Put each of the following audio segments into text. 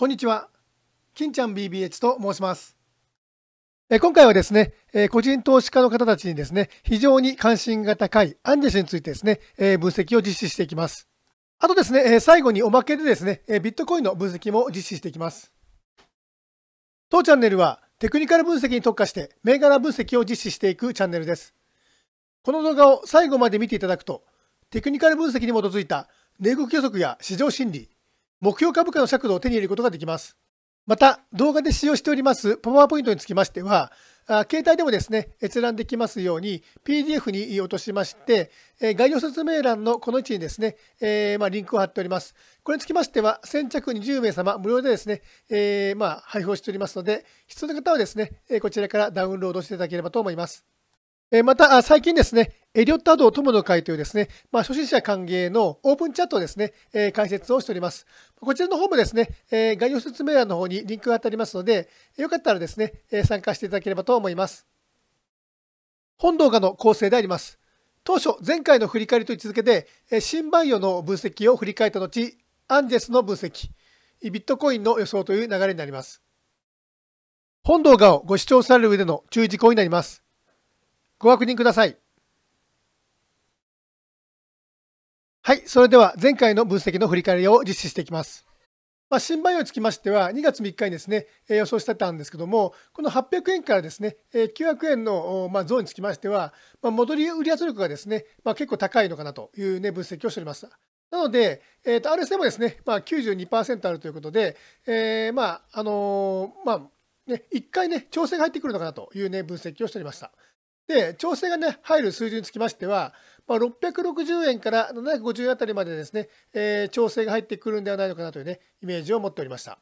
こんにちは。金ちゃん BBH と申します。え今回はですね、え個人投資家の方たちにですね、非常に関心が高いアンジェスについてですね、え分析を実施していきます。あとですね、え最後におまけでですね、えビットコインの分析も実施していきます。当チャンネルはテクニカル分析に特化して銘柄分析を実施していくチャンネルです。この動画を最後まで見ていただくと、テクニカル分析に基づいた値動き予測や市場心理、目標株価の尺度を手に入れることができます。また、動画で使用しておりますパワーポイントにつきましては、携帯でもですね、閲覧できますように PDF に落としまして、概要説明欄のこの位置にですね、えー、まあ、リンクを貼っております。これにつきましては、先着20名様無料でですね、えー、まあ、配布をしておりますので、必要な方はですね、こちらからダウンロードしていただければと思います。えまた、最近ですね、エリオット・アド・友の会というですね、まあ、初心者歓迎のオープンチャットですね、えー、解説をしております。こちらの方もですね、えー、概要説明欄の方にリンクが当たりますので、よかったらですね、え参加していただければと思います。本動画の構成であります。当初、前回の振り返りと位置づけで、新バイオの分析を振り返った後、アンジェスの分析、ビットコインの予想という流れになります。本動画をご視聴される上での注意事項になります。ご確認ください。はい、それでは前回の分析の振り返りを実施していきます。まあ、新バイオにつきましては、2月3日にですね、え予想してたんですけども、この800円からですね、え900円のまあ増につきましては、まあ、戻り売り圧力がですね、まあ、結構高いのかなというね、分析をしておりました。なので、えー、と RSA もですね、まあ、92%あるということで、えー、まあ、あのー、まあ、ね、1回ね、調整が入ってくるのかなというね、分析をしておりました。で、調整がね、入る数字につきましては、まあ、660円から750円あたりまでですね、えー、調整が入ってくるんではないのかなというね、イメージを持っておりました。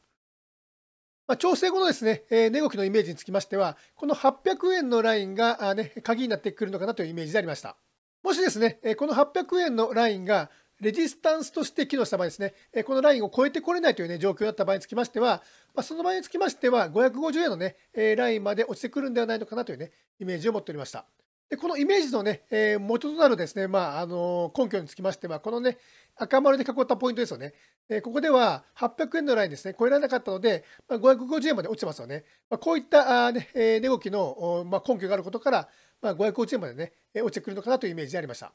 まあ、調整後のですね、えー、値動きのイメージにつきましては、この800円のラインがあ、ね、鍵になってくるのかなというイメージでありました。もしですね、えこの800円のラインがレジスタンスとして機能した場合ですね、えこのラインを超えてこれないという、ね、状況だった場合につきましては、まあ、その場合につきましては、550円のね、えラインまで落ちてくるんではないのかなというね、イメージを持っておりました。でこのイメージのね、えー、元となるですね、まあ、あの根拠につきましては、このね、赤丸で囲ったポイントですよね。えー、ここでは800円のラインですね、超えられなかったので、まあ、550円まで落ちてますよね。まあ、こういったあ、ねえー、値動きの、まあ、根拠があることから、まあ、550円までね、落ちてくるのかなというイメージでありました。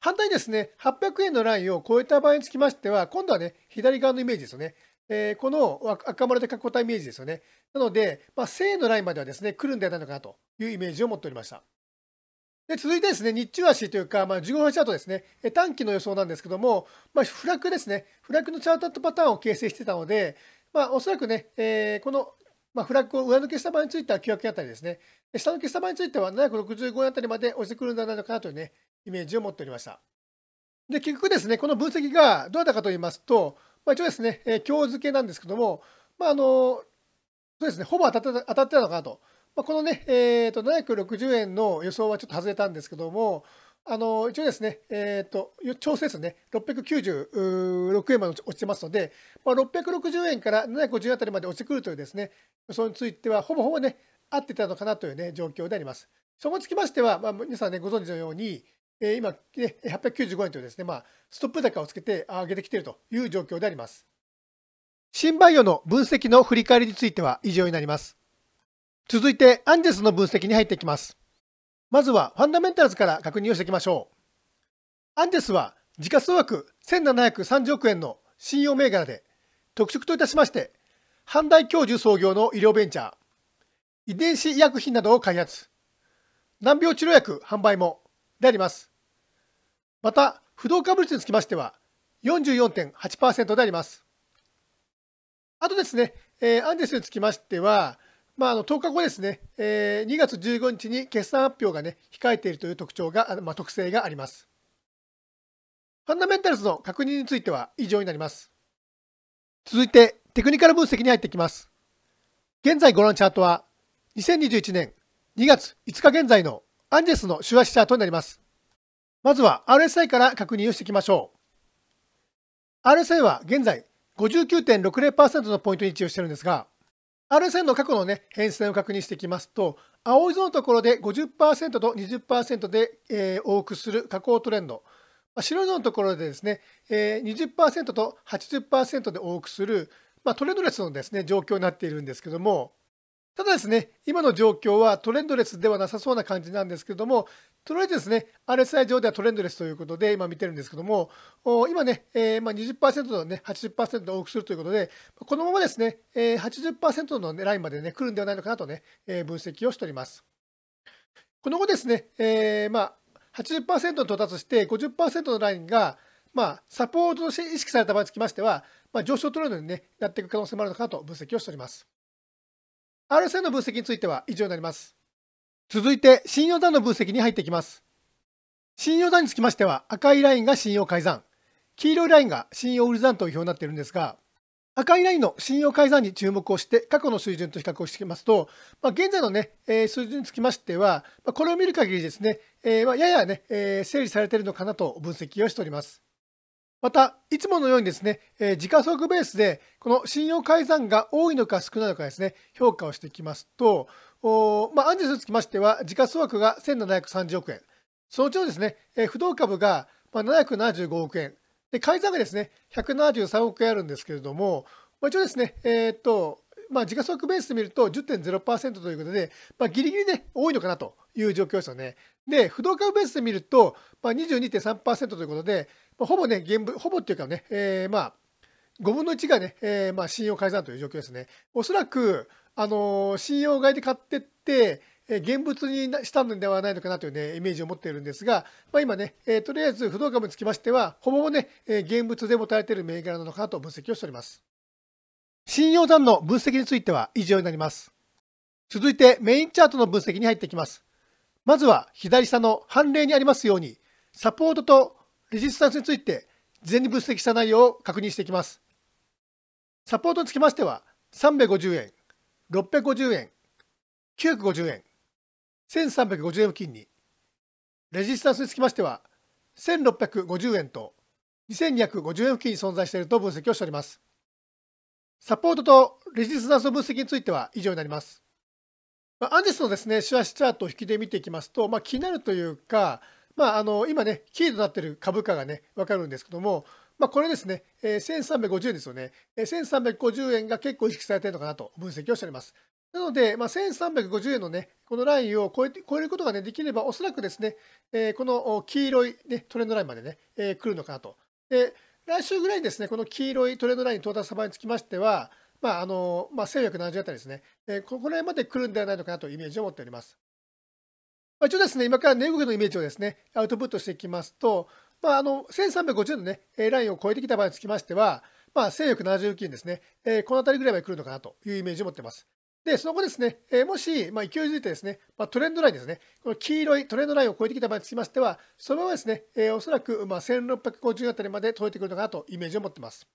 反対にですね、800円のラインを超えた場合につきましては、今度はね、左側のイメージですよね。えー、この赤丸で囲ったイメージですよね。なので、まあ、1000円のラインまではですね、来るんではないのかなというイメージを持っておりました。で続いてですね、日中足というか、まあ、15分チャートですね、短期の予想なんですけども、まあ、フラッグですね、フラッグのチャートパターンを形成してたので、まあ、おそらくね、えー、この、まあ、フラッグを上抜けした場合については900円あたりですね、下抜けした場合については765円あたりまで落ちてくるんではないのかなというね、イメージを持っておりました。で、結局ですね、この分析がどうだったかと言いますと、まあ、一応ですね、え今日付けなんですけども、まあ、あの、そうですね、ほぼ当たった当たってたのかなと。まあ、このね、えーと、760円の予想はちょっと外れたんですけども、あの一応ですね、えーと、と調整ですね、696円まで落ちてますので、まあ、660円から750円あたりまで落ちてくるというですね予想については、ほぼほぼね、合ってたのかなという、ね、状況であります。そこにつきましては、まあ、皆さんね、ご存知のように、えー、今、ね、895円というですね、まあ、ストップ高をつけて上げてきているという状況であります。新バイオの分析の振り返りについては以上になります。続いて、アンジェスの分析に入っていきます。まずは、ファンダメンタルズから確認をしていきましょう。アンジェスは、時価総額1730億円の信用銘柄で、特色といたしまして、阪大教授創業の医療ベンチャー、遺伝子医薬品などを開発、難病治療薬販売もであります。また、不動株率につきましては44.8%であります。あとですね、えー、アンデスにつきましては、まあ、あの10日後ですね、えー、2月15日に決算発表が、ね、控えているという特徴が、まあ、特性があります。ファンダメンタルズの確認については以上になります。続いて、テクニカル分析に入ってきます。現在ご覧のチャートは、2021年2月5日現在のアンジェスの手話チャートになります。まずは RSI から確認をしていきましょう。RSI は現在59.60%のポイントに位置をしているんですが、RSI の過去のね、変遷を確認していきますと、青い図のところで50%と20%で、えー、往復する下降トレンド、白い図のところでですね、えー、20%と80%で往復する、まあ、トレンドレスのですね、状況になっているんですけども、ただですね、今の状況はトレンドレスではなさそうな感じなんですけれども、とりあえずですね、RSI 上ではトレンドレスということで、今見てるんですけども、今ね、えー、まあ、20%のね、80%の往復するということで、このままですね、えー、80%の、ね、ラインまでね、来るんではないのかなとね、えー、分析をしております。この後ですね、えまあ、80%に到達して50%のラインが、まあ、サポートとして意識された場合につきましては、まあ、上昇トレンドに、ね、なっていく可能性もあるのかなと分析をしております。RSA の分析については以上になります。続いて、信用団の分析に入っていきます。信用段につきましては、赤いラインが信用改ざん、黄色いラインが信用売り算という表になっているんですが、赤いラインの信用改ざんに注目をして、過去の水準と比較をしていきますと、まあ、現在のね、えー、水準につきましては、まあ、これを見る限りですね、えー、まあややね、えー、整理されているのかなと分析をしております。また、いつものようにですね、えー、時価総額ベースで、この信用改ざんが多いのか少ないのかですね、評価をしていきますと、まあ、アンジェスにつきましては、時価総額が1730億円、そのうちのですね、えー、不動株が、まあ、775億円、で改ざんがですね、173億円あるんですけれども、まあ、一応ですね、えー、っと、まあ、時価総額ベースで見ると10.0%ということで、まあ、ギリギリね、多いのかなという状況ですよね。で、不動株ベースで見ると、まあ、22.3%ということで、まあ、ほぼね、現物、ほぼっていうかね、えー、まあ、5分の1がね、えー、まあ、信用改ざんという状況ですね。おそらく、あのー、信用買いで買ってって、現物にしたのではないのかなという、ね、イメージを持っているんですが、まあ、今ね、えー、とりあえず不動株につきましては、ほぼね、え現物で持たれている銘柄なのかなと分析をしております。信用残の分析については以上になります。続いてメインチャートの分析に入っていきます。まずは左下の判例にありますように、サポートとレジスタンスについて事前に分析した内容を確認していきます。サポートにつきましては、350円、650円、950円、1350円付近に、レジスタンスにつきましては、1650円と2250円付近に存在していると分析をしております。サポートとレジスタンスの分析については以上になります。まあ、アンジェスのですね、シュアシチャートを引きで見ていきますと、まあ、気になるというか、まあ、あの今ね、キーとなっている株価がね、分かるんですけども、まあ、これですね、え1350円ですよね、え1350円が結構意識されているのかなと分析をしております。なので、まあ、1350円のね、このラインを超えて超えることが、ね、できれば、おそらくですね、えこの黄色い、ね、トレンドラインまでね、え来るのかなと。で来週ぐらいにですね、この黄色いトレードライン到達幅につきましては、まああのまあ、1170あたりですね、えー、ここら辺まで来るんではないのかなというイメージを持っております。まあ、一応ですね、今から値動きのイメージをですね、アウトプットしていきますと、まあ、あの1350のね、ラインを超えてきた場合につきましては、まあ、1170付近ですね、えー、この辺りぐらいまで来るのかなというイメージを持っています。で、その後ですね、えー、もし、まあ、勢いづいてですね、まあ、トレンドラインですね、この黄色いトレンドラインを超えてきた場合につきましては、そのままですね、えー、おそらく、まあ、1650あたりまで届いてくるのかなとイメージを持ってます。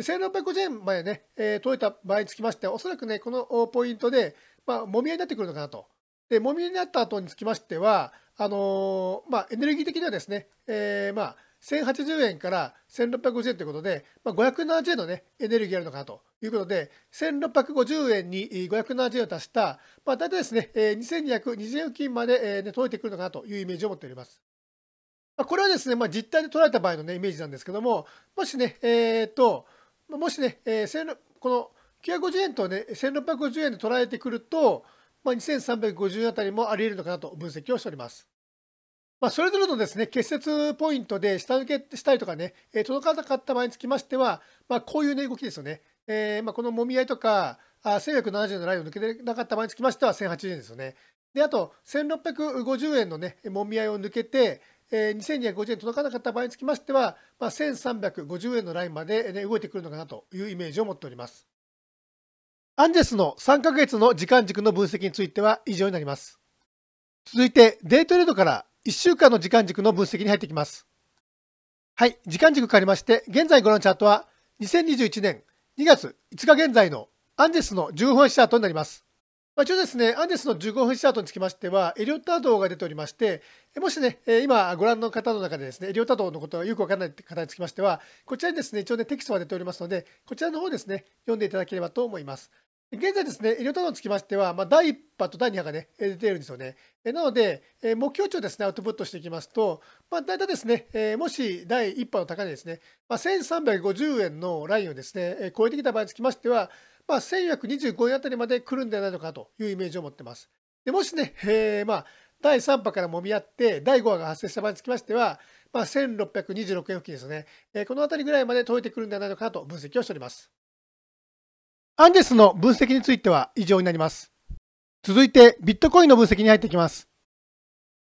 1650円までね、えー、届いた場合につきましては、おそらくね、このポイントで、まあ、もみ合いになってくるのかなと。で、もみ合いになった後につきましては、あのー、まあ、エネルギー的にはですね、えー、まあ、1080円から1650円ということで、まあ、570円の、ね、エネルギーがあるのかなということで、1650円に570円を足した、まあ、大体ですね、2220円付近まで、ね、届いてくるのかなというイメージを持っております。まあ、これはですね、まあ、実態で捉えた場合の、ね、イメージなんですけども、もしね、えー、っと、もしね、えー、この950円と、ね、1650円で捉えてくると、まあ、2350円あたりもあり得るのかなと分析をしております。まあ、それぞれのですね、結節ポイントで下抜けしたりとかね、え届かなかった場合につきましては、まあ、こういうね、動きですよね。えー、まあ、このもみ合いとか、1170のラインを抜けてなかった場合につきましては、1080円ですよね。で、あと、1650円のね、もみ合いを抜けて、えー、2250円届かなかった場合につきましては、まあ、1350円のラインまで、ね、動いてくるのかなというイメージを持っております。アンジェスの3ヶ月の時間軸の分析については以上になります。続いて、デイトレードから1週間の時間軸の分析に入ってきます。はい、時間軸変わりまして、現在ご覧のチャートは、2021年2月5日現在のアンデスの15分チャートになります。まあ、一応ですね、アンデスの15分チャートにつきましては、エリオット波が出ておりまして、もしね、今ご覧の方の中でですね、エリオット動のことがよくわからない方につきましては、こちらにですね、一応ね、テキストが出ておりますので、こちらの方ですね、読んでいただければと思います。現在ですね、医療等につきましては、まあ、第1波と第2波がね、出ているんですよね。えなので、え目標値をですね、アウトプットしていきますと、まあ、大体ですね、えもし第1波の高値ですね、まあ、1350円のラインをですね、え超えてきた場合につきましては、まあ、1425円あたりまで来るんではないのかというイメージを持っています。でもしね、えー、まあ、第3波からもみ合って、第5波が発生した場合につきましては、まあ、1626円付近ですね、えこのあたりぐらいまで解いてくるんではないのかと分析をしております。アンデスの分析については以上になります。続いて、ビットコインの分析に入っていきます。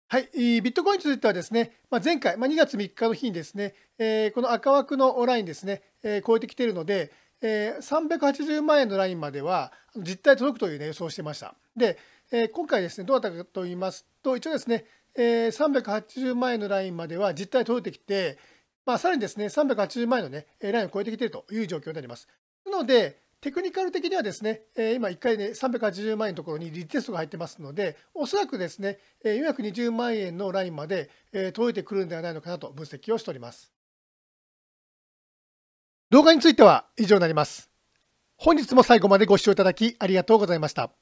はい、ビットコインについてはですね、まあ、前回、まあ、2月3日の日にですね、えー、この赤枠のラインですね、えー、超えてきているので、えー、380万円のラインまでは実態届くという、ね、予想をしていました。で、えー、今回ですね、どうだったかと言いますと、一応ですね、えー、380万円のラインまでは実態届いてきて、まあ、さらにですね、380万円の、ね、ラインを超えてきているという状況になります。なので、テクニカル的にはですね、今1回で、380万円のところにリテストが入ってますので、おそらくですね、420万円のラインまで届いてくるんではないのかなと分析をしております。動画については以上になります。本日も最後までご視聴いただきありがとうございました。